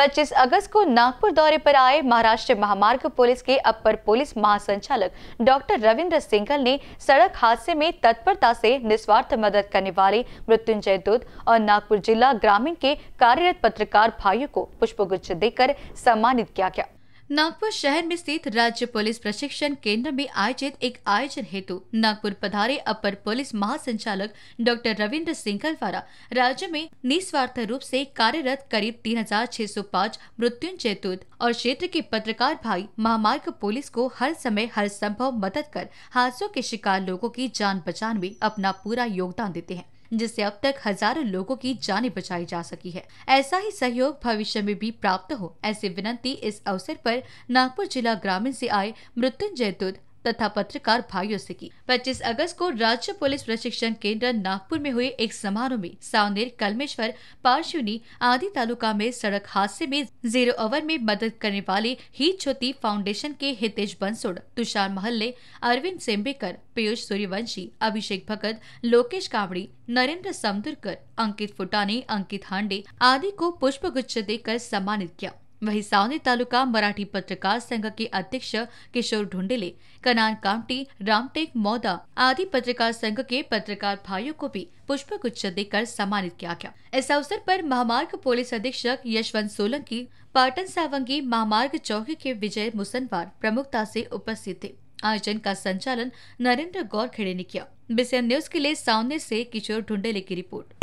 25 अगस्त को नागपुर दौरे पर आए महाराष्ट्र महामार्ग पुलिस के अपर पुलिस महासंचालक डॉक्टर रविंद्र सिंघल ने सड़क हादसे में तत्परता से निस्वार्थ मदद करने वाले मृत्युंजय दूत और नागपुर जिला ग्रामीण के कार्यरत पत्रकार भाइयों को पुष्पगुच्छ देकर सम्मानित किया गया नागपुर शहर में स्थित राज्य पुलिस प्रशिक्षण केंद्र में आयोजित एक आयोजन हेतु नागपुर पधारे अपर पुलिस महासंचालक डॉक्टर रविंद्र सिंघल द्वारा राज्य में निस्वार्थ रूप से कार्यरत करीब 3,605 मृत्युंजय दूत और क्षेत्र के पत्रकार भाई महामार्ग पुलिस को हर समय हर संभव मदद कर हादसों के शिकार लोगों की जान पहचान में अपना पूरा योगदान देते हैं जिससे अब तक हजारों लोगों की जाने बचाई जा सकी है ऐसा ही सहयोग भविष्य में भी प्राप्त हो ऐसी विनती इस अवसर पर नागपुर जिला ग्रामीण से आए मृत्युंजय दूध तथा पत्रकार भाइयों से की 25 अगस्त को राज्य पुलिस प्रशिक्षण केंद्र नागपुर में हुए एक समारोह में सावनेर कलमेश्वर पार्शुनी आदि तालुका में सड़क हादसे में जीरो ओवर में मदद करने वाले ही छोति फाउंडेशन के हितेश बंसोड़ तुषार महल्ले अरविंद सेम्बेकर पीयूष सूर्यवंशी अभिषेक भगत लोकेश कावड़ी नरेंद्र समदुरकर अंकित फुटाने अंकित हांडे आदि को पुष्प गुच्छ देकर सम्मानित किया वहीं सावने तालुका मराठी पत्रकार संघ के अध्यक्ष किशोर ढूंढेले कनान कामटी रामटेक मौदा आदि पत्रकार संघ के पत्रकार भाइयों को भी पुष्प गुच्छ देकर सम्मानित किया गया इस अवसर पर महामार्ग पुलिस अधीक्षक यशवंत सोलंकी पाटन सावंगी महामार्ग चौकी के विजय मुसनवार प्रमुखता से उपस्थित थे आयोजन का संचालन नरेंद्र गौर खेड़े ने किया बीसीएन न्यूज के लिए सावने से किशोर ढूंढेले की रिपोर्ट